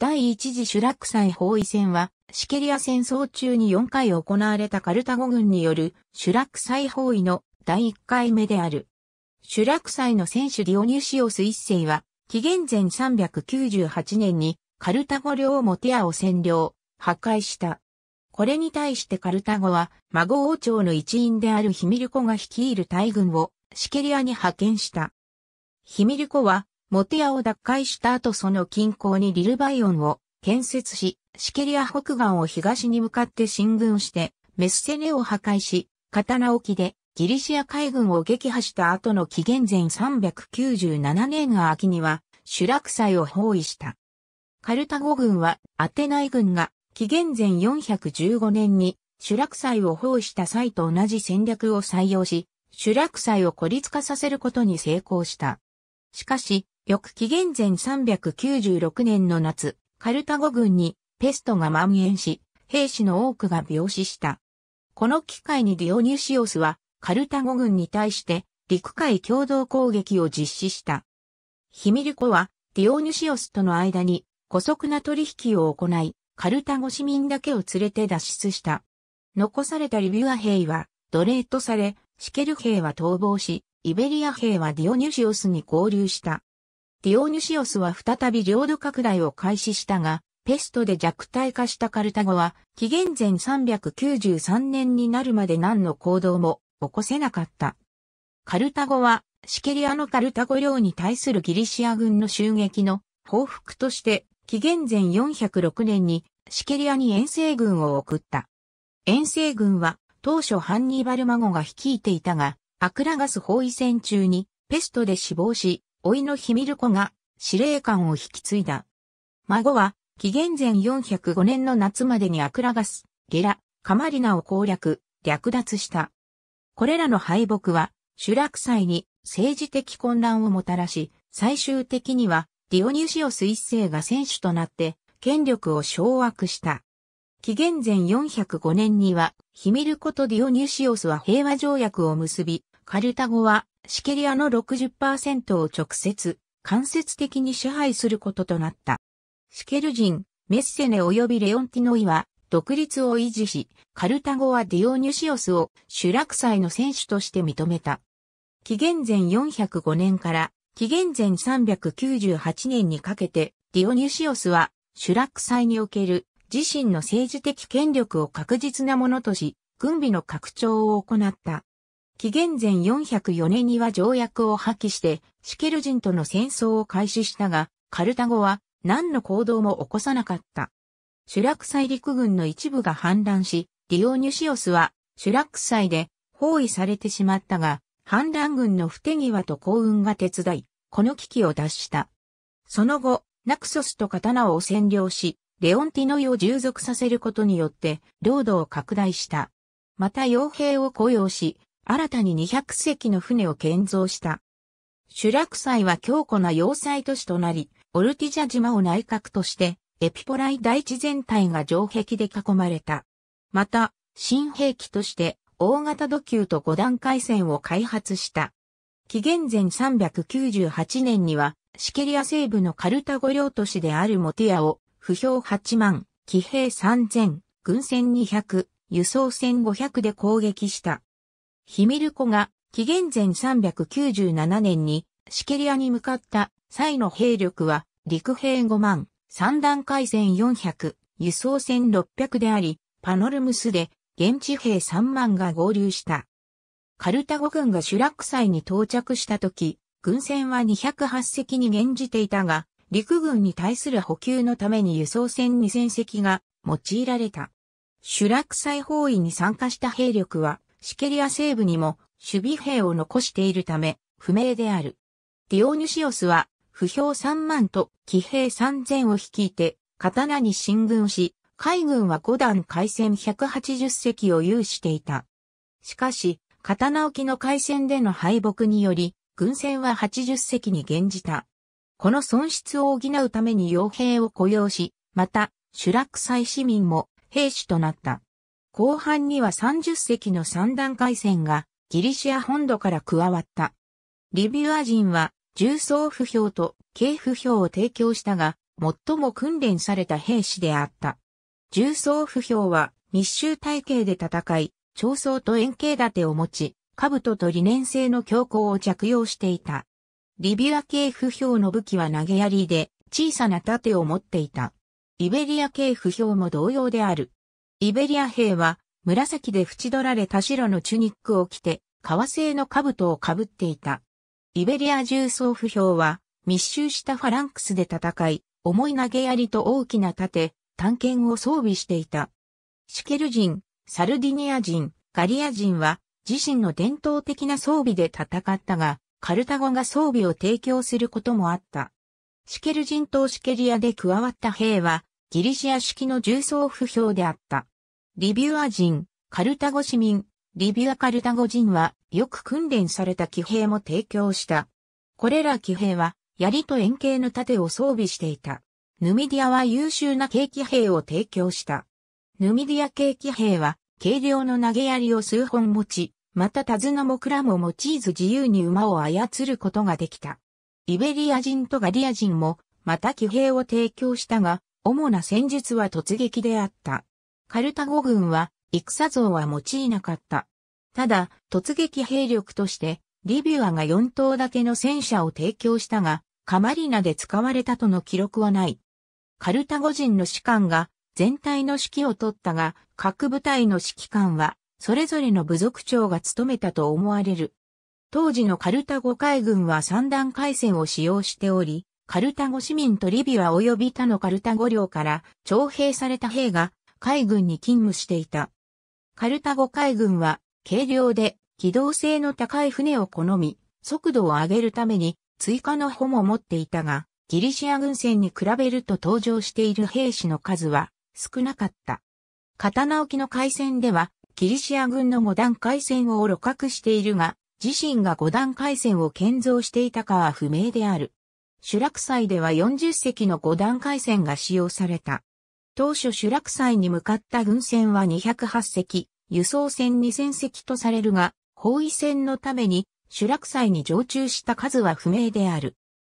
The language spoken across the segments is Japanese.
第一次シュラク祭包囲戦は、シケリア戦争中に4回行われたカルタゴ軍によるシュラク祭包囲の第1回目である。シュラク祭の選手ディオニュシオス一世は、紀元前398年にカルタゴ領モテアを占領、破壊した。これに対してカルタゴは、孫王朝の一員であるヒミルコが率いる大軍をシケリアに派遣した。ヒミルコはモテアを奪回した後その近郊にリルバイオンを建設し、シケリア北岸を東に向かって進軍して、メスセネを破壊し、刀置き沖でギリシア海軍を撃破した後の紀元前397年秋には、シュラクサイを包囲した。カルタゴ軍はアテナイ軍が紀元前415年にシュラクサイを包囲した際と同じ戦略を採用し、シュラクサイを孤立化させることに成功した。しかし、翌紀元前396年の夏、カルタゴ軍にペストが蔓延し、兵士の多くが病死した。この機会にディオニュシオスはカルタゴ軍に対して陸海共同攻撃を実施した。ヒミルコはディオニュシオスとの間に古速な取引を行い、カルタゴ市民だけを連れて脱出した。残されたリビュア兵は奴隷とされ、シケル兵は逃亡し、イベリア兵はディオニュシオスに合流した。ディオニュシオスは再び領土拡大を開始したが、ペストで弱体化したカルタゴは、紀元前393年になるまで何の行動も起こせなかった。カルタゴは、シケリアのカルタゴ領に対するギリシア軍の襲撃の報復として、紀元前406年にシケリアに遠征軍を送った。遠征軍は、当初ハンニバル・マゴが率いていたが、アクラガス包囲戦中にペストで死亡し、甥のヒミルコが司令官を引き継いだ。孫は、紀元前405年の夏までにアクラガス、ゲラ、カマリナを攻略、略奪した。これらの敗北は、主落祭に政治的混乱をもたらし、最終的には、ディオニウシオス一世が選手となって、権力を掌握した。紀元前405年には、ヒミルコとディオニュシオスは平和条約を結び、カルタゴはシケリアの60%を直接、間接的に支配することとなった。シケル人、メッセネ及びレオンティノイは、独立を維持し、カルタゴはディオニュシオスを主落祭の選手として認めた。紀元前405年から紀元前398年にかけて、ディオニュシオスは主落祭における自身の政治的権力を確実なものとし、軍備の拡張を行った。紀元前404年には条約を破棄してシケル人との戦争を開始したが、カルタゴは何の行動も起こさなかった。シュラクサイ陸軍の一部が反乱し、ディオニュシオスはシュラクサイで包囲されてしまったが、反乱軍の不手際と幸運が手伝い、この危機を脱した。その後、ナクソスと刀を占領し、レオンティノイを従属させることによって、領土を拡大した。また傭兵を雇用し、新たに200隻の船を建造した。シュラク祭は強固な要塞都市となり、オルティジャ島を内閣として、エピポライ大地全体が城壁で囲まれた。また、新兵器として、大型土球と五段階線を開発した。紀元前398年には、シケリア西部のカルタゴ領都市であるモティアを、不評8万、騎兵3000、軍船200、輸送船500で攻撃した。ヒミルコが紀元前397年にシケリアに向かった際の兵力は陸兵5万、三段海戦400、輸送船600であり、パノルムスで現地兵3万が合流した。カルタゴ軍がシュラック祭に到着した時、軍船は208隻に減じていたが、陸軍に対する補給のために輸送船2000隻が用いられた。シュラック祭包囲に参加した兵力はシケリア西部にも守備兵を残しているため、不明である。ディオニュシオスは、不評3万と騎兵3000を率いて、刀に進軍し、海軍は5段海戦180隻を有していた。しかし、刀置きの海戦での敗北により、軍船は80隻に減じた。この損失を補うために傭兵を雇用し、また、集落祭市民も兵士となった。後半には30隻の三段海戦がギリシア本土から加わった。リビュア人は重装不評と軽不評を提供したが、最も訓練された兵士であった。重装不評は密集体系で戦い、長装と円形立てを持ち、兜と理念性の強行を着用していた。リビア系不評の武器は投げ槍で小さな盾を持っていた。イベリア系不評も同様である。イベリア兵は、紫で縁取られた白のチュニックを着て、革製の兜をかぶっていた。イベリア重装不評は、密集したファランクスで戦い、重い投げ槍と大きな盾、探検を装備していた。シュケル人、サルディニア人、ガリア人は、自身の伝統的な装備で戦ったが、カルタゴが装備を提供することもあった。シュケル人とシュケリアで加わった兵は、ギリシア式の重層不評であった。リビュア人、カルタゴ市民、リビュアカルタゴ人はよく訓練された騎兵も提供した。これら騎兵は槍と円形の盾を装備していた。ヌミディアは優秀な軽騎兵を提供した。ヌミディア軽騎兵は軽量の投げ槍を数本持ち、またタズナもクラも用いず自由に馬を操ることができた。イベリア人とガリア人もまた騎兵を提供したが、主な戦術は突撃であった。カルタゴ軍は戦像は用いなかった。ただ、突撃兵力として、リビュアが4頭だけの戦車を提供したが、カマリナで使われたとの記録はない。カルタゴ人の士官が全体の指揮を取ったが、各部隊の指揮官は、それぞれの部族長が務めたと思われる。当時のカルタゴ海軍は三段回戦を使用しており、カルタゴ市民とリビア及び他のカルタゴ領から徴兵された兵が海軍に勤務していた。カルタゴ海軍は軽量で機動性の高い船を好み、速度を上げるために追加の帆も持っていたが、ギリシア軍船に比べると登場している兵士の数は少なかった。刀きの海戦では、ギリシア軍の五段海戦を露獲しているが、自身が五段海戦を建造していたかは不明である。ラク祭では40隻の5段階船が使用された。当初ラク祭に向かった軍船は208隻、輸送船2000隻とされるが、包囲戦のためにラク祭に常駐した数は不明である。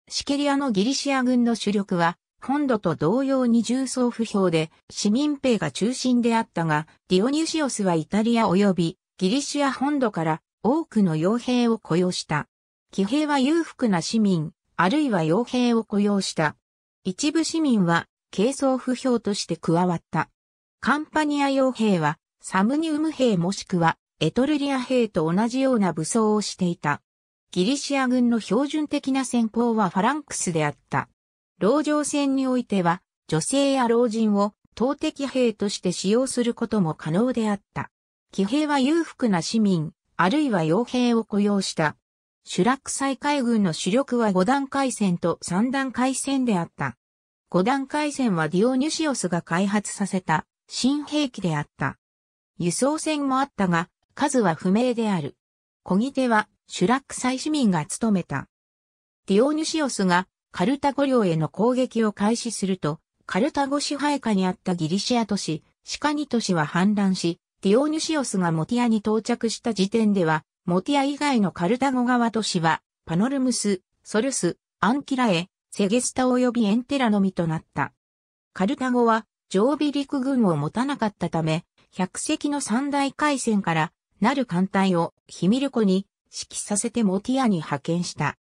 シケリアのギリシア軍の主力は、本土と同様に重装不評で、市民兵が中心であったが、ディオニュシオスはイタリア及びギリシア本土から多くの傭兵を雇用した。騎兵は裕福な市民、あるいは傭兵を雇用した。一部市民は、軽装不評として加わった。カンパニア傭兵は、サムニウム兵もしくは、エトルリア兵と同じような武装をしていた。ギリシア軍の標準的な戦法はファランクスであった。牢城戦においては、女性や老人を投擲兵として使用することも可能であった。騎兵は裕福な市民、あるいは傭兵を雇用した。シュラックサ海軍の主力は5段海戦と3段海戦であった。5段海戦はディオニュシオスが開発させた新兵器であった。輸送船もあったが、数は不明である。小木手は、シュラックサ市民が務めた。ディオニュシオスがカルタゴ領への攻撃を開始すると、カルタゴ支配下にあったギリシア都市、シカニ都市は反乱し、ディオニュシオスがモティアに到着した時点では、モティア以外のカルタゴ側都市は、パノルムス、ソルス、アンキラエ、セゲスタ及びエンテラのみとなった。カルタゴは、常備陸軍を持たなかったため、百隻の三大海戦から、なる艦隊をヒミルコに指揮させてモティアに派遣した。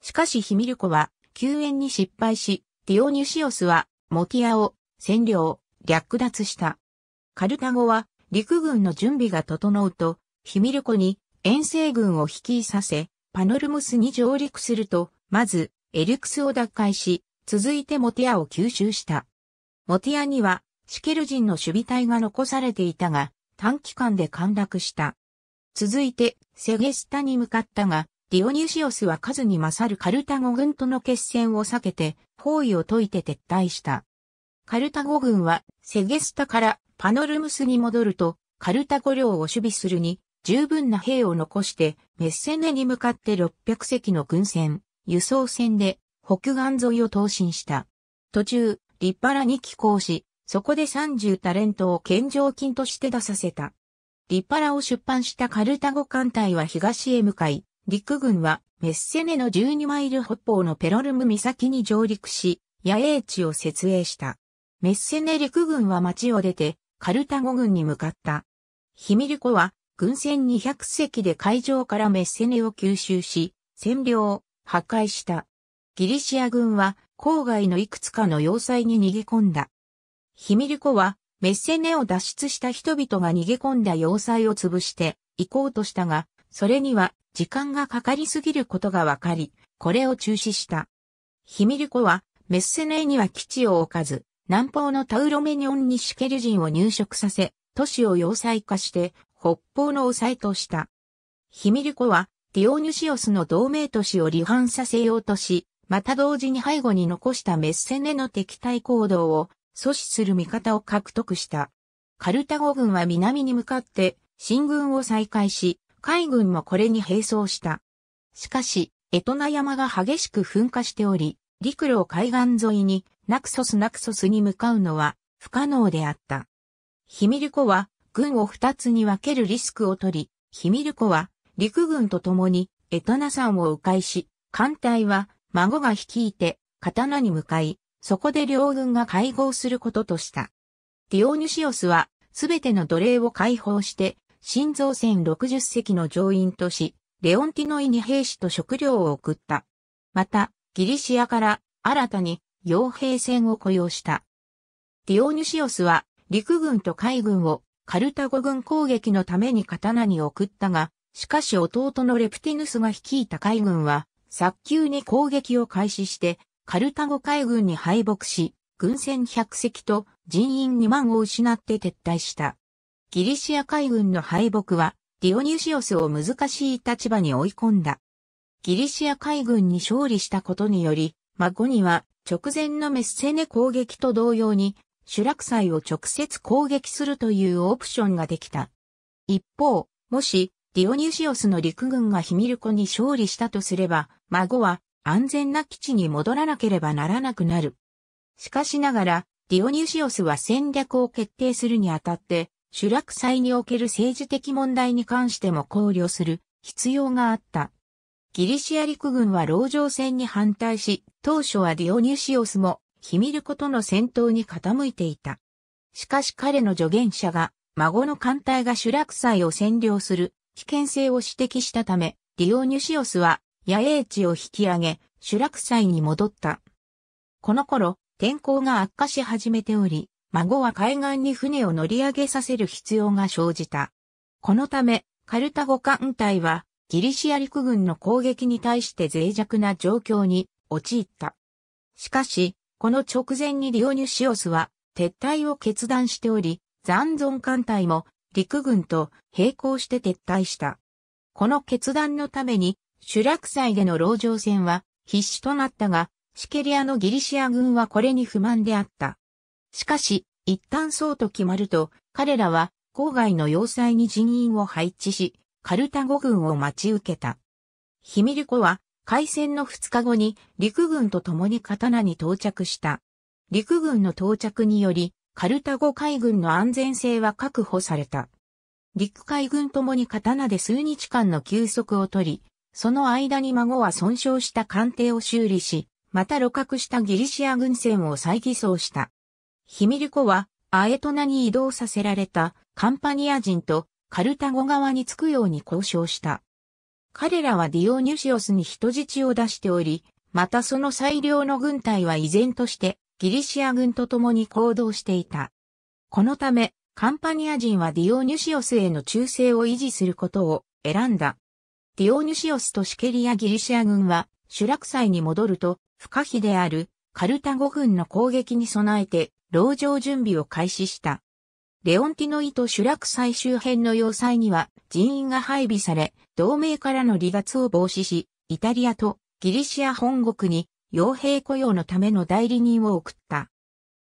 しかしヒミルコは救援に失敗し、ディオニュシオスはモティアを占領、略奪した。カルタゴは陸軍の準備が整うと、ヒミルコに遠征軍を率いさせ、パノルムスに上陸すると、まず、エリクスを奪回し、続いてモティアを吸収した。モティアには、シケル人の守備隊が残されていたが、短期間で陥落した。続いて、セゲスタに向かったが、ディオニュシオスは数に勝るカルタゴ軍との決戦を避けて、包囲を解いて撤退した。カルタゴ軍は、セゲスタからパノルムスに戻ると、カルタゴ領を守備するに、十分な兵を残してメッセネに向かって600隻の軍船、輸送船で北岸沿いを投進した。途中、立派に寄港し、そこで30タレントを献上金として出させた。立派を出版したカルタゴ艦隊は東へ向かい、陸軍はメッセネの12マイル北方のペロルム岬に上陸し、野営地を設営した。メッセネ陸軍は町を出て、カルタゴ軍に向かった。ヒミルコは軍船200隻で海上からメッセネを吸収し、占領、破壊した。ギリシア軍は郊外のいくつかの要塞に逃げ込んだ。ヒミルコはメッセネを脱出した人々が逃げ込んだ要塞を潰して行こうとしたが、それには時間がかかりすぎることがわかり、これを中止した。ヒミルコはメッセネには基地を置かず、南方のタウロメニョンにシケル人を入植させ、都市を要塞化して北方の抑えとした。ヒミルコは、ディオニュシオスの同盟都市を離反させようとし、また同時に背後に残したメッセネの敵対行動を阻止する味方を獲得した。カルタゴ軍は南に向かって進軍を再開し、海軍もこれに並走した。しかし、エトナ山が激しく噴火しており、陸路を海岸沿いにナクソスナクソスに向かうのは不可能であった。ヒミルコは軍を二つに分けるリスクを取り、ヒミルコは陸軍と共にエトナ山を迂回し、艦隊は孫が率いて刀に向かい、そこで両軍が会合することとした。ディオニュシオスはすべての奴隷を解放して、新造船60隻の乗員とし、レオンティノイに兵士と食料を送った。また、ギリシアから新たに傭兵船を雇用した。ディオニュシオスは陸軍と海軍をカルタゴ軍攻撃のために刀に送ったが、しかし弟のレプティヌスが率いた海軍は、早急に攻撃を開始して、カルタゴ海軍に敗北し、軍船100隻と人員2万を失って撤退した。ギリシア海軍の敗北は、ディオニュシオスを難しい立場に追い込んだ。ギリシア海軍に勝利したことにより、孫には直前のメッセネ攻撃と同様に主落祭を直接攻撃するというオプションができた。一方、もし、ディオニュシオスの陸軍がヒミルコに勝利したとすれば、孫は安全な基地に戻らなければならなくなる。しかしながら、ディオニュシオスは戦略を決定するにあたって、主落祭における政治的問題に関しても考慮する必要があった。ギリシア陸軍は籠城戦に反対し、当初はディオニュシオスもヒミルコとの戦闘に傾いていた。しかし彼の助言者が、孫の艦隊が主落祭を占領する危険性を指摘したため、リオニュシオスは野営地を引き上げ、主落祭に戻った。この頃、天候が悪化し始めており、孫は海岸に船を乗り上げさせる必要が生じた。このため、カルタゴ艦隊は、ギリシア陸軍の攻撃に対して脆弱な状況に陥った。しかし、この直前にディオニュシオスは撤退を決断しており、残存艦隊も陸軍と並行して撤退した。この決断のために、主サ祭での籠城戦は必死となったが、シケリアのギリシア軍はこれに不満であった。しかし、一旦そうと決まると、彼らは郊外の要塞に人員を配置し、カルタゴ軍を待ち受けた。ヒミルコは開戦の2日後に陸軍と共に刀に到着した。陸軍の到着により、カルタゴ海軍の安全性は確保された。陸海軍ともに刀で数日間の休息を取り、その間に孫は損傷した艦艇を修理し、また露獲したギリシア軍船を再偽装した。ヒミルコは、アエトナに移動させられたカンパニア人とカルタゴ側に着くように交渉した。彼らはディオニュシオスに人質を出しており、またその最良の軍隊は依然としてギリシア軍と共に行動していた。このため、カンパニア人はディオニュシオスへの忠誠を維持することを選んだ。ディオニュシオスとシケリアギリシア軍は、主落祭に戻ると、不可避であるカルタゴ軍の攻撃に備えて、牢城準備を開始した。レオンティノイュラク最終編の要塞には人員が配備され、同盟からの離脱を防止し、イタリアとギリシア本国に傭兵雇用のための代理人を送った。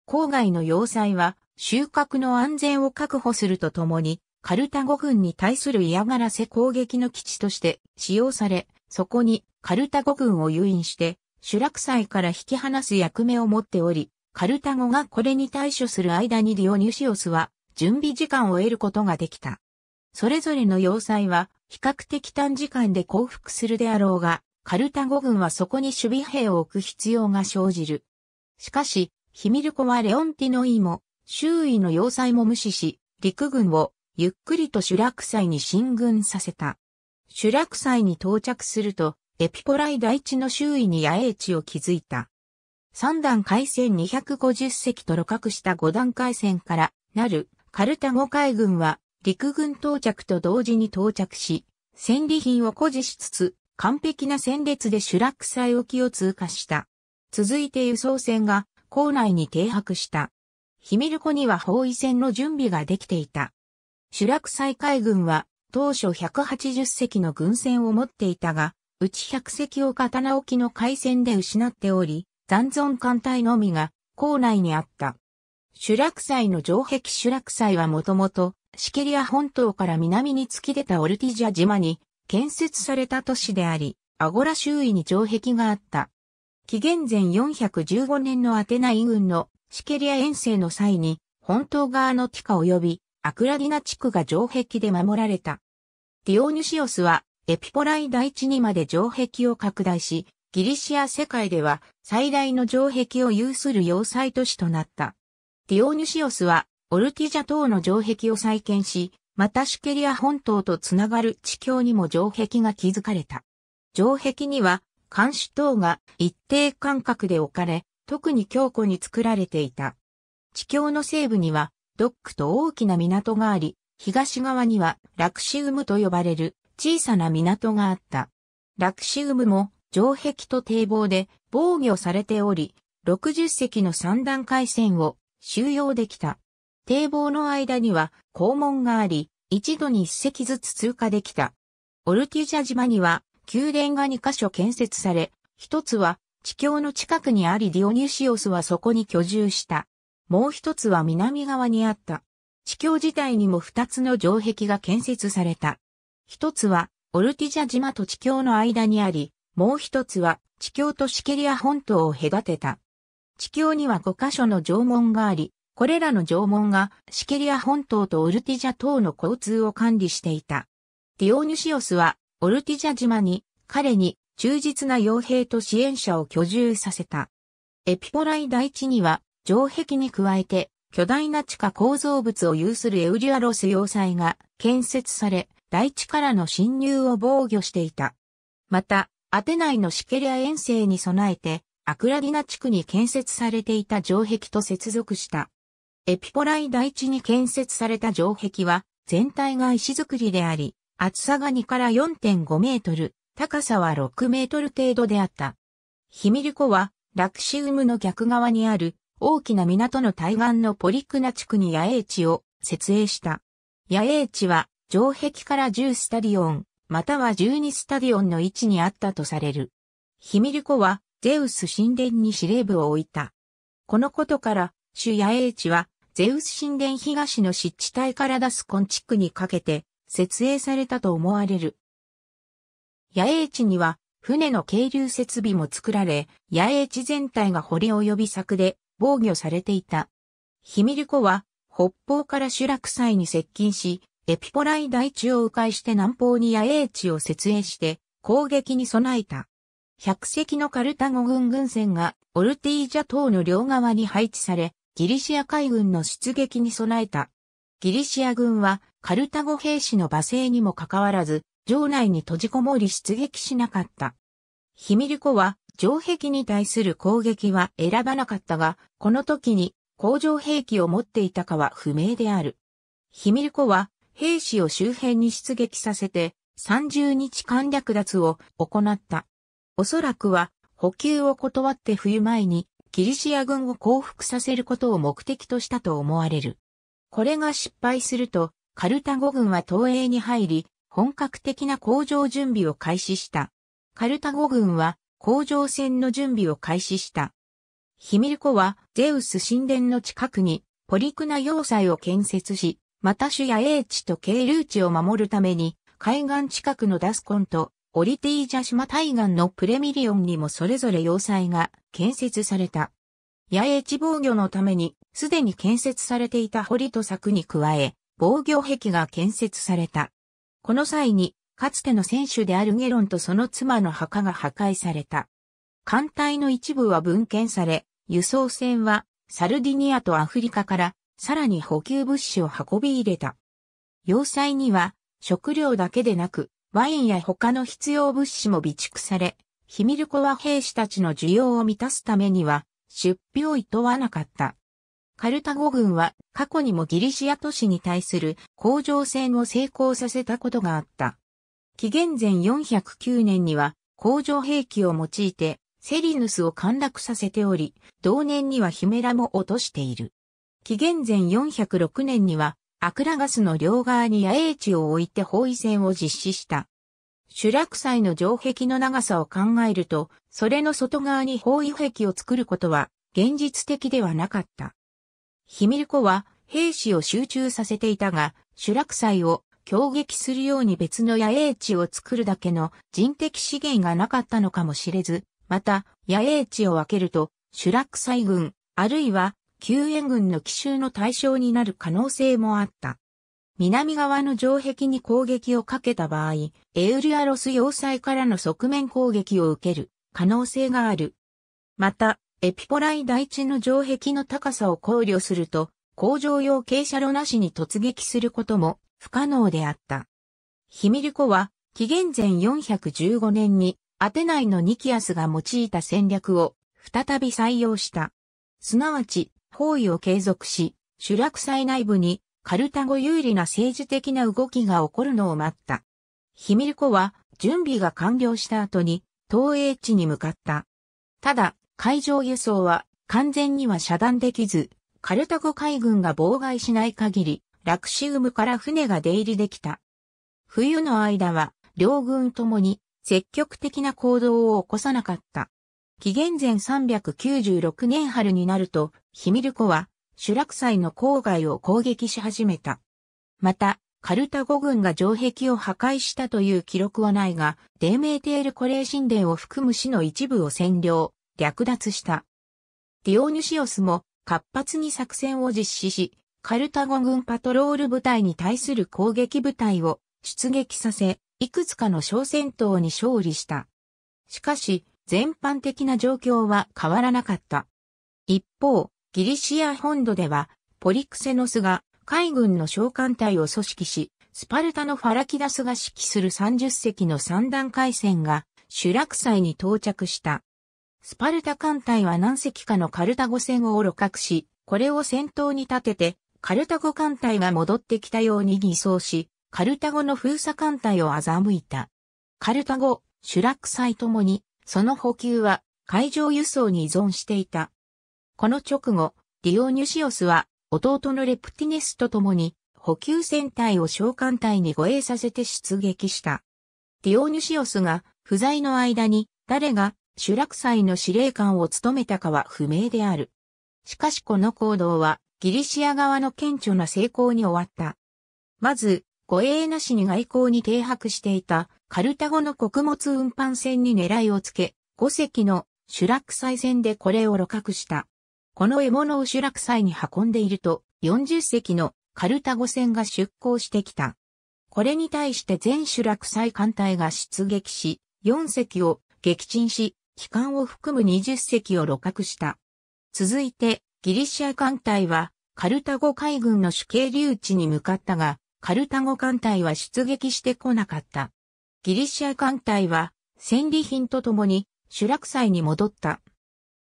郊外の要塞は収穫の安全を確保するとともに、カルタゴ軍に対する嫌がらせ攻撃の基地として使用され、そこにカルタゴ軍を誘引して、ラク祭から引き離す役目を持っており、カルタゴがこれに対処する間にディオニュシオスは準備時間を得ることができた。それぞれの要塞は比較的短時間で降伏するであろうが、カルタゴ軍はそこに守備兵を置く必要が生じる。しかし、ヒミルコはレオンティノイも、周囲の要塞も無視し、陸軍をゆっくりと集落祭に進軍させた。集落祭に到着すると、エピポライ大地の周囲に野営地を築いた。三段海戦250隻と露獲した五段海戦からなるカルタゴ海軍は陸軍到着と同時に到着し、戦利品を誇示しつつ、完璧な戦列でシュラクサイ沖を通過した。続いて輸送船が港内に停泊した。ヒミルコには包囲戦の準備ができていた。シュラクサイ海軍は当初180隻の軍船を持っていたが、うち100隻を刀沖の海戦で失っており、残存艦隊のみが校内にあった。クサ祭の城壁クサ祭はもともとシケリア本島から南に突き出たオルティジャ島に建設された都市であり、アゴラ周囲に城壁があった。紀元前415年のアテナイ軍のシケリア遠征の際に、本島側のティカ及びアクラディナ地区が城壁で守られた。ディオニュシオスはエピポライ第一にまで城壁を拡大し、ギリシア世界では最大の城壁を有する要塞都市となった。ディオニシオスはオルティジャ島の城壁を再建し、またシュケリア本島とつながる地境にも城壁が築かれた。城壁には監視塔が一定間隔で置かれ、特に強固に作られていた。地境の西部にはドックと大きな港があり、東側にはラクシウムと呼ばれる小さな港があった。ラクシウムも城壁と堤防で防御されており、60隻の三段回線を収容できた。堤防の間には肛門があり、一度に一隻ずつ通過できた。オルティジャ島には宮殿が2カ所建設され、一つは地境の近くにありディオニュシオスはそこに居住した。もう一つは南側にあった。地境自体にも二つの城壁が建設された。一つはオルティジャ島と地境の間にあり、もう一つは、地峡とシケリア本島を隔てた。地峡には5箇所の縄文があり、これらの縄文がシケリア本島とオルティジャ島の交通を管理していた。ディオニシオスはオルティジャ島に彼に忠実な傭兵と支援者を居住させた。エピポライ大地には城壁に加えて巨大な地下構造物を有するエウリアロス要塞が建設され、大地からの侵入を防御していた。また、アテナイのシケリア遠征に備えて、アクラディナ地区に建設されていた城壁と接続した。エピポライ大地に建設された城壁は、全体が石造りであり、厚さが2から4.5メートル、高さは6メートル程度であった。ヒミリコは、ラクシウムの逆側にある、大きな港の対岸のポリクナ地区に野営地を設営した。野営地は、城壁から10スタリオン、または12スタディオンの位置にあったとされる。ヒミルコは、ゼウス神殿に司令部を置いた。このことから、主野営地は、ゼウス神殿東の湿地帯から出すコン地区にかけて、設営されたと思われる。野営地には、船の係流設備も作られ、野営地全体が堀及び柵で防御されていた。ヒミルコは、北方から集落祭に接近し、エピポライ大地を迂回して南方に野営地を設営して、攻撃に備えた。百隻のカルタゴ軍軍船がオルティージャ島の両側に配置され、ギリシア海軍の出撃に備えた。ギリシア軍はカルタゴ兵士の罵声にもかかわらず、城内に閉じこもり出撃しなかった。ヒミルコは城壁に対する攻撃は選ばなかったが、この時に工場兵器を持っていたかは不明である。ヒミルコは兵士を周辺に出撃させて30日間略奪を行った。おそらくは補給を断って冬前にキリシア軍を降伏させることを目的としたと思われる。これが失敗するとカルタゴ軍は東映に入り本格的な工場準備を開始した。カルタゴ軍は工場戦の準備を開始した。ヒミルコはゼウス神殿の近くにポリクナ要塞を建設し、また主や英地と経流地を守るために、海岸近くのダスコンとオリティージャ島対岸のプレミリオンにもそれぞれ要塞が建設された。野営地防御のために、すでに建設されていた堀と柵に加え、防御壁が建設された。この際に、かつての選手であるゲロンとその妻の墓が破壊された。艦隊の一部は分権され、輸送船はサルディニアとアフリカからさらに補給物資を運び入れた。要塞には、食料だけでなく、ワインや他の必要物資も備蓄され、ヒミルコは兵士たちの需要を満たすためには、出費を厭わなかった。カルタゴ軍は過去にもギリシア都市に対する工場戦を成功させたことがあった。紀元前409年には工場兵器を用いてセリヌスを陥落させており、同年にはヒメラも落としている。紀元前406年には、アクラガスの両側に野営地を置いて包囲戦を実施した。集落祭の城壁の長さを考えると、それの外側に包囲壁を作ることは現実的ではなかった。ヒミルコは兵士を集中させていたが、集落祭を攻撃するように別の野営地を作るだけの人的資源がなかったのかもしれず、また野営地を分けると、集落祭軍、あるいは救援軍の奇襲の対象になる可能性もあった。南側の城壁に攻撃をかけた場合、エウリアロス要塞からの側面攻撃を受ける可能性がある。また、エピポライ大地の城壁の高さを考慮すると、工場用傾斜路なしに突撃することも不可能であった。ヒミルコは、紀元前415年に、アテナイのニキアスが用いた戦略を再び採用した。すなわち、包囲を継続し、主落祭内部にカルタゴ有利な政治的な動きが起こるのを待った。ヒミルコは準備が完了した後に東映地に向かった。ただ、海上輸送は完全には遮断できず、カルタゴ海軍が妨害しない限り、ラクシウムから船が出入りできた。冬の間は、両軍ともに積極的な行動を起こさなかった。紀元前396年春になると、ヒミルコは、シュラクサイの郊外を攻撃し始めた。また、カルタゴ軍が城壁を破壊したという記録はないが、デーメーテールコレー神殿を含む市の一部を占領、略奪した。ディオニュシオスも活発に作戦を実施し、カルタゴ軍パトロール部隊に対する攻撃部隊を出撃させ、いくつかの小戦闘に勝利した。しかし、全般的な状況は変わらなかった。一方、ギリシア本土では、ポリクセノスが海軍の召喚隊を組織し、スパルタのファラキダスが指揮する30隻の三段海戦が集落祭に到着した。スパルタ艦隊は何隻かのカルタゴ戦を露覚し、これを先頭に立てて、カルタゴ艦隊が戻ってきたように偽装し、カルタゴの封鎖艦隊を欺いた。カルタゴ、シュラク祭ともに、その補給は海上輸送に依存していた。この直後、ディオニュシオスは弟のレプティネスと共に補給船隊を召喚隊に護衛させて出撃した。ディオニュシオスが不在の間に誰が主落祭の司令官を務めたかは不明である。しかしこの行動はギリシア側の顕著な成功に終わった。まず、護衛なしに外交に停泊していたカルタゴの穀物運搬船に狙いをつけ、5隻の主落祭船でこれを露獲した。この獲物を主落祭に運んでいると、40隻のカルタゴ船が出港してきた。これに対して全主落祭艦隊が出撃し、4隻を撃沈し、機関を含む20隻を露獲した。続いて、ギリシア艦隊は、カルタゴ海軍の主渓留置に向かったが、カルタゴ艦隊は出撃してこなかった。ギリシア艦隊は、戦利品とともに、主落祭に戻った。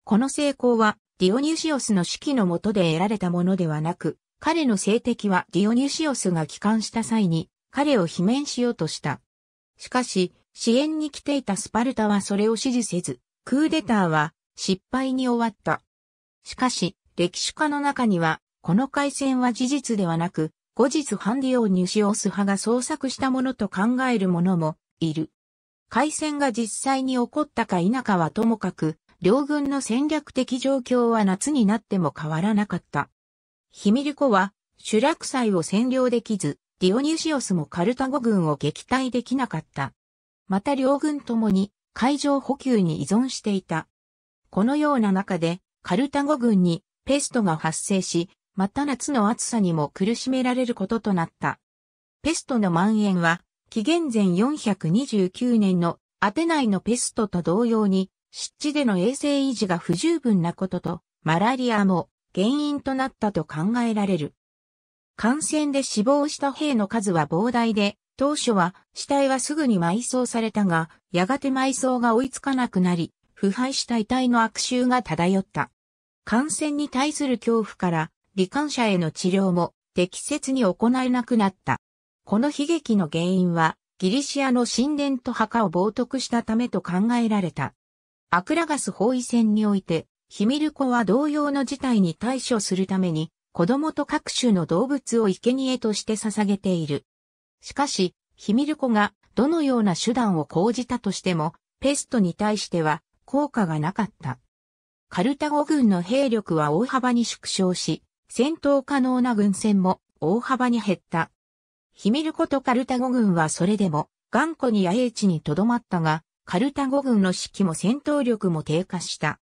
この成功は、ディオニュシオスの指揮の下で得られたものではなく、彼の性敵はディオニュシオスが帰還した際に彼を罷免しようとした。しかし、支援に来ていたスパルタはそれを支持せず、クーデターは失敗に終わった。しかし、歴史家の中には、この回戦は事実ではなく、後日ハンディオ・ニュシオス派が創作したものと考える者もいる。回戦が実際に起こったか否かはともかく、両軍の戦略的状況は夏になっても変わらなかった。ヒミリコは、主落祭を占領できず、ディオニュシオスもカルタゴ軍を撃退できなかった。また両軍ともに海上補給に依存していた。このような中で、カルタゴ軍にペストが発生し、また夏の暑さにも苦しめられることとなった。ペストの蔓延は、紀元前429年のアテナイのペストと同様に湿地での衛生維持が不十分なことと、マラリアも原因となったと考えられる。感染で死亡した兵の数は膨大で、当初は死体はすぐに埋葬されたが、やがて埋葬が追いつかなくなり、腐敗した遺体の悪臭が漂った。感染に対する恐怖から、罹患者への治療も適切に行えなくなった。この悲劇の原因は、ギリシアの神殿と墓を冒涜したためと考えられた。アクラガス包囲戦において、ヒミルコは同様の事態に対処するために、子供と各種の動物を生贄として捧げている。しかし、ヒミルコがどのような手段を講じたとしても、ペストに対しては効果がなかった。カルタゴ軍の兵力は大幅に縮小し、戦闘可能な軍船も大幅に減った。ヒミルコとカルタゴ軍はそれでも頑固に野営地に留まったが、カルタゴ軍の士気も戦闘力も低下した。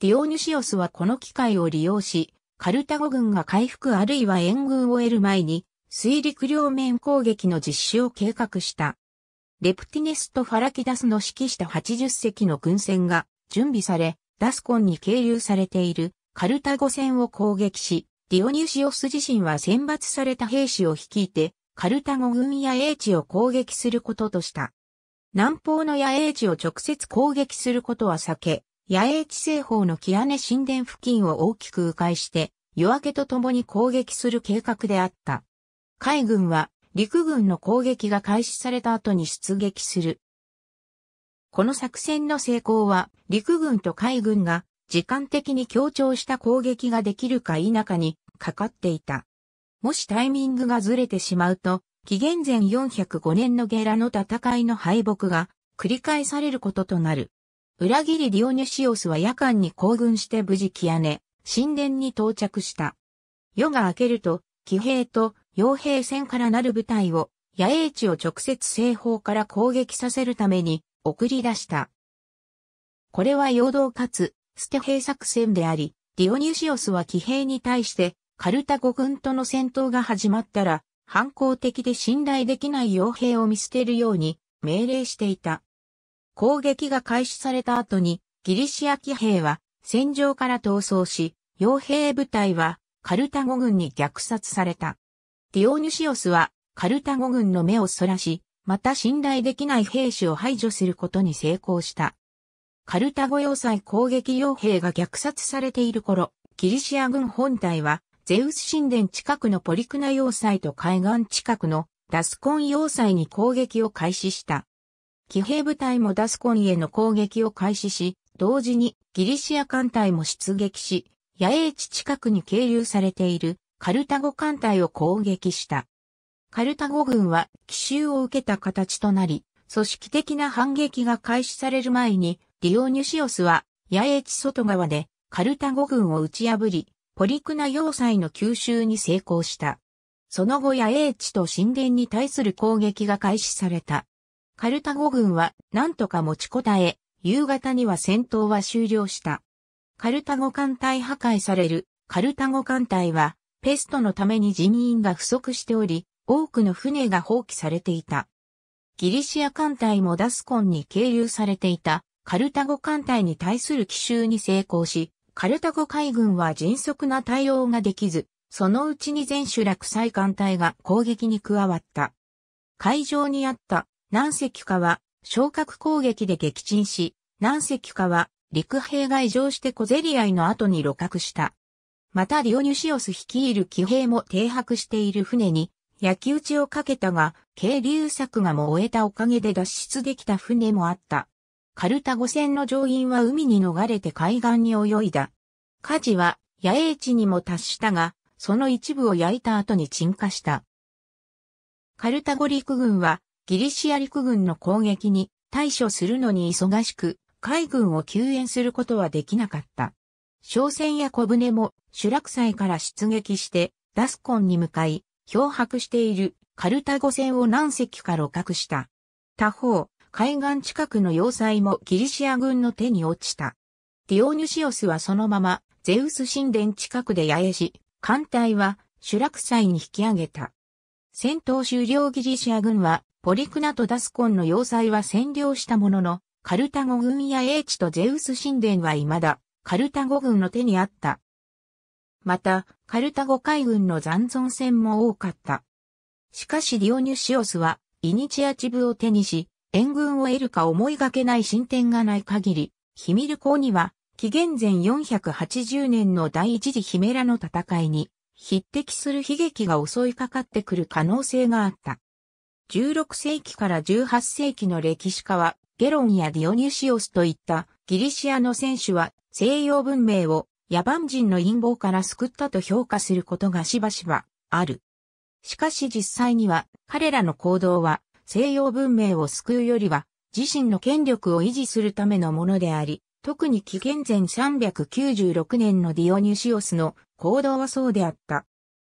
ディオニュシオスはこの機会を利用し、カルタゴ軍が回復あるいは援軍を得る前に、水陸両面攻撃の実施を計画した。レプティネスとファラキダスの指揮した80隻の軍船が準備され、ダスコンに係留されているカルタゴ戦を攻撃し、ディオニュシオス自身は選抜された兵士を率いて、カルタゴ軍や英知を攻撃することとした。南方の野営地を直接攻撃することは避け、野営地西方のキアネ神殿付近を大きく迂回して、夜明けとともに攻撃する計画であった。海軍は陸軍の攻撃が開始された後に出撃する。この作戦の成功は陸軍と海軍が時間的に強調した攻撃ができるか否かにかかっていた。もしタイミングがずれてしまうと紀元前405年のゲラの戦いの敗北が繰り返されることとなる。裏切りディオネシオスは夜間に行軍して無事キアネ、神殿に到着した。夜が明けると、騎兵と傭兵戦からなる部隊を、野営地を直接西方から攻撃させるために送り出した。これは陽動かつ、捨て兵作戦であり、ディオニュシオスは騎兵に対して、カルタゴ軍との戦闘が始まったら、反抗的で信頼できない傭兵を見捨てるように命令していた。攻撃が開始された後にギリシア騎兵は戦場から逃走し、傭兵部隊はカルタゴ軍に虐殺された。ディオニシオスはカルタゴ軍の目をそらし、また信頼できない兵士を排除することに成功した。カルタゴ要塞攻撃傭兵が虐殺されている頃、ギリシア軍本体はゼウス神殿近くのポリクナ要塞と海岸近くのダスコン要塞に攻撃を開始した。騎兵部隊もダスコンへの攻撃を開始し、同時にギリシア艦隊も出撃し、野営地近くに経留されているカルタゴ艦隊を攻撃した。カルタゴ軍は奇襲を受けた形となり、組織的な反撃が開始される前に、ディオニュシオスは野営地外側でカルタゴ軍を打ち破り、ポリクナ要塞の吸収に成功した。その後や英知と神殿に対する攻撃が開始された。カルタゴ軍は何とか持ちこたえ、夕方には戦闘は終了した。カルタゴ艦隊破壊される、カルタゴ艦隊は、ペストのために人員が不足しており、多くの船が放棄されていた。ギリシア艦隊もダスコンに係留されていた、カルタゴ艦隊に対する奇襲に成功し、カルタゴ海軍は迅速な対応ができず、そのうちに全種落砕艦隊が攻撃に加わった。海上にあった何隻かは昇格攻撃で撃沈し、何隻かは陸兵が異常して小競り合いの後に露獲した。またディオニュシオス率いる騎兵も停泊している船に焼き打ちをかけたが、渓流策がも終えたおかげで脱出できた船もあった。カルタゴ船の乗員は海に逃れて海岸に泳いだ。火事は野営地にも達したが、その一部を焼いた後に鎮火した。カルタゴ陸軍はギリシア陸軍の攻撃に対処するのに忙しく、海軍を救援することはできなかった。商船や小舟も集落祭から出撃してダスコンに向かい、漂白しているカルタゴ船を何隻か露獲した。他方、海岸近くの要塞もギリシア軍の手に落ちた。ディオニュシオスはそのままゼウス神殿近くで野営し、艦隊は主落祭に引き上げた。戦闘終了ギリシア軍はポリクナとダスコンの要塞は占領したものの、カルタゴ軍や英知とゼウス神殿は未だカルタゴ軍の手にあった。また、カルタゴ海軍の残存戦も多かった。しかしディオニュシオスはイニチアチブを手にし、援軍を得るか思いがけない進展がない限り、ヒミル公には、紀元前480年の第一次ヒメラの戦いに、匹敵する悲劇が襲いかかってくる可能性があった。16世紀から18世紀の歴史家は、ゲロンやディオニュシオスといったギリシアの選手は西洋文明を野蛮人の陰謀から救ったと評価することがしばしばある。しかし実際には彼らの行動は西洋文明を救うよりは、自身の権力を維持するためのものであり、特に紀元前396年のディオニュシオスの行動はそうであった。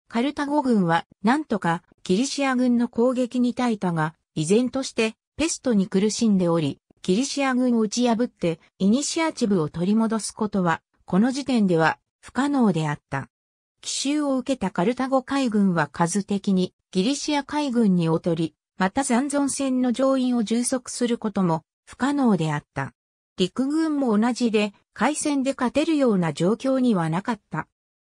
カルタゴ軍は、なんとか、キリシア軍の攻撃に耐えたが、依然として、ペストに苦しんでおり、キリシア軍を打ち破って、イニシアチブを取り戻すことは、この時点では、不可能であった。奇襲を受けたカルタゴ海軍は数的に、ギリシア海軍に劣り、また残存船の乗員を充足することも不可能であった。陸軍も同じで、海戦で勝てるような状況にはなかった。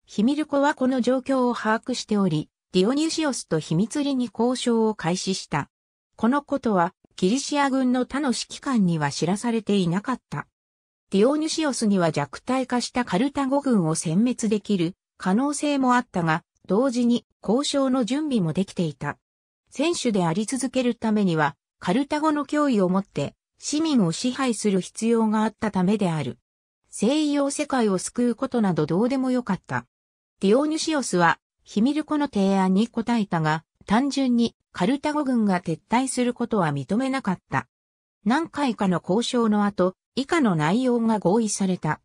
ヒミルコはこの状況を把握しており、ディオニュシオスと秘密裏に交渉を開始した。このことは、キリシア軍の他の指揮官には知らされていなかった。ディオニュシオスには弱体化したカルタゴ軍を殲滅できる可能性もあったが、同時に交渉の準備もできていた。選手であり続けるためには、カルタゴの脅威をもって、市民を支配する必要があったためである。西洋世界を救うことなどどうでもよかった。ディオニュシオスは、ヒミルコの提案に応えたが、単純にカルタゴ軍が撤退することは認めなかった。何回かの交渉の後、以下の内容が合意された。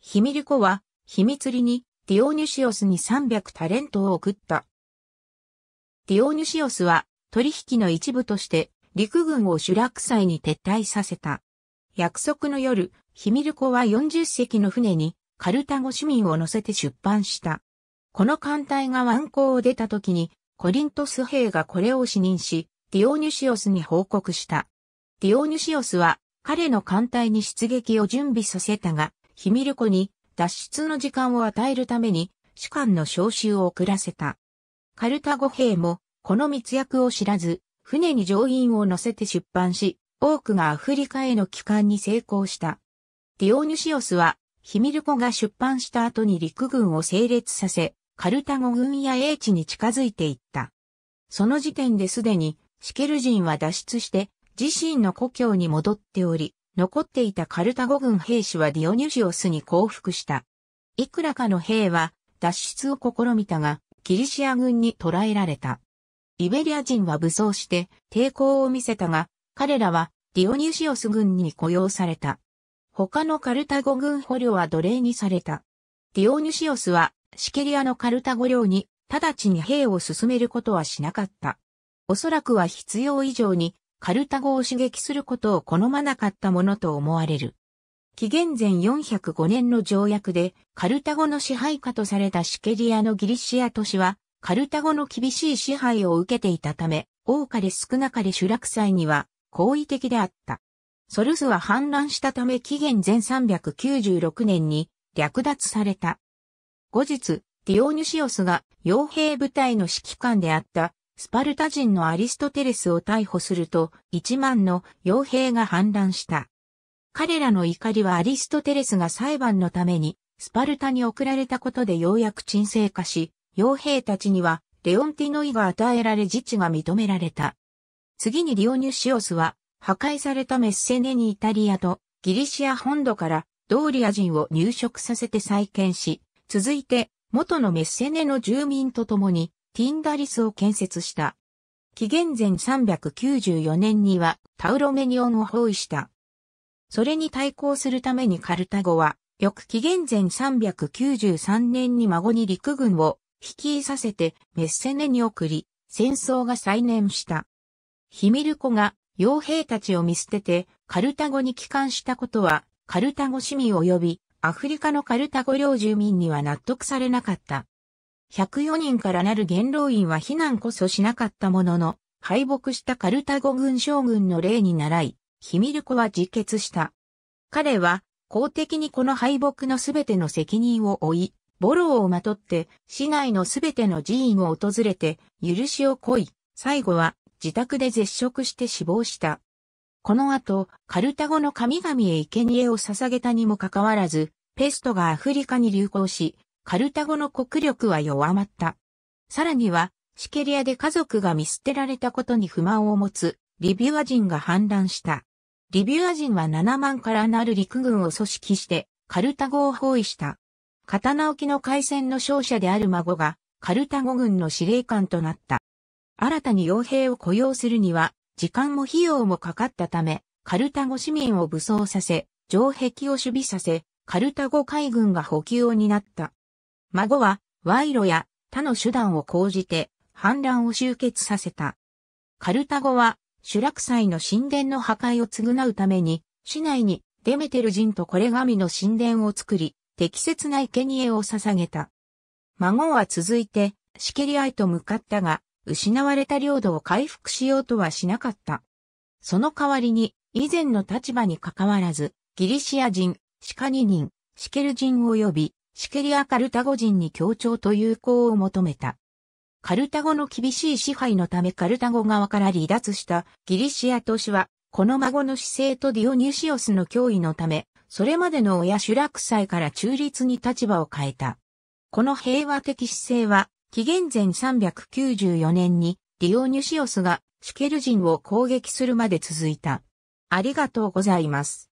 ヒミルコは、秘密裏にディオニュシオスに300タレントを送った。ディオニュシオスは取引の一部として陸軍を主落祭に撤退させた。約束の夜、ヒミルコは40隻の船にカルタゴ市民を乗せて出版した。この艦隊が湾港を出た時にコリントス兵がこれを視認し、ディオニュシオスに報告した。ディオニュシオスは彼の艦隊に出撃を準備させたが、ヒミルコに脱出の時間を与えるために士官の召集を遅らせた。カルタゴ兵も、この密約を知らず、船に乗員を乗せて出版し、多くがアフリカへの帰還に成功した。ディオニュシオスは、ヒミルコが出版した後に陸軍を整列させ、カルタゴ軍や英知に近づいていった。その時点ですでに、シケル人は脱出して、自身の故郷に戻っており、残っていたカルタゴ軍兵士はディオニュシオスに降伏した。いくらかの兵は脱出を試みたが、ギリシア軍に捕らえられた。イベリア人は武装して抵抗を見せたが、彼らはディオニシオス軍に雇用された。他のカルタゴ軍捕虜は奴隷にされた。ディオニシオスはシケリアのカルタゴ領に直ちに兵を進めることはしなかった。おそらくは必要以上にカルタゴを刺激することを好まなかったものと思われる。紀元前405年の条約で、カルタゴの支配下とされたシケリアのギリシア都市は、カルタゴの厳しい支配を受けていたため、多かれ少なかれ主落祭には好意的であった。ソルスは反乱したため紀元前396年に略奪された。後日、ディオニュシオスが傭兵部隊の指揮官であったスパルタ人のアリストテレスを逮捕すると1万の傭兵が反乱した。彼らの怒りはアリストテレスが裁判のためにスパルタに送られたことでようやく沈静化し、傭兵たちにはレオンティノイが与えられ自治が認められた。次にリオニュシオスは破壊されたメッセネにイタリアとギリシア本土からドーリア人を入植させて再建し、続いて元のメッセネの住民と共にティンダリスを建設した。紀元前394年にはタウロメニオンを包囲した。それに対抗するためにカルタゴは、翌紀元前393年に孫に陸軍を率いさせてメッセネに送り、戦争が再燃した。ヒミルコが傭兵たちを見捨ててカルタゴに帰還したことは、カルタゴ市民及びアフリカのカルタゴ領住民には納得されなかった。104人からなる元老院は避難こそしなかったものの、敗北したカルタゴ軍将軍の例に倣い、ヒミルコは自決した。彼は、公的にこの敗北のすべての責任を負い、ボロをまとって、市内のすべての寺院を訪れて、許しを乞い、最後は、自宅で絶食して死亡した。この後、カルタゴの神々へ生贄を捧げたにもかかわらず、ペストがアフリカに流行し、カルタゴの国力は弱まった。さらには、シケリアで家族が見捨てられたことに不満を持つ、リビュア人が反乱した。リビュア人は7万からなる陸軍を組織してカルタゴを包囲した。刀置きの海戦の勝者である孫がカルタゴ軍の司令官となった。新たに傭兵を雇用するには時間も費用もかかったため、カルタゴ市民を武装させ、城壁を守備させ、カルタゴ海軍が補給を担った。孫は賄賂や他の手段を講じて反乱を終結させた。カルタゴは集落祭の神殿の破壊を償うために、市内にデメテル人とこれ神の神殿を作り、適切な生贄を捧げた。孫は続いて、シケリアへと向かったが、失われた領土を回復しようとはしなかった。その代わりに、以前の立場に関わらず、ギリシア人、シカニ人、シケル人及び、シケリア・カルタゴ人に協調と友好を求めた。カルタゴの厳しい支配のためカルタゴ側から離脱したギリシア都市は、この孫の姿勢とディオニュシオスの脅威のため、それまでの親主落祭から中立に立場を変えた。この平和的姿勢は、紀元前394年にディオニュシオスがシュケル人を攻撃するまで続いた。ありがとうございます。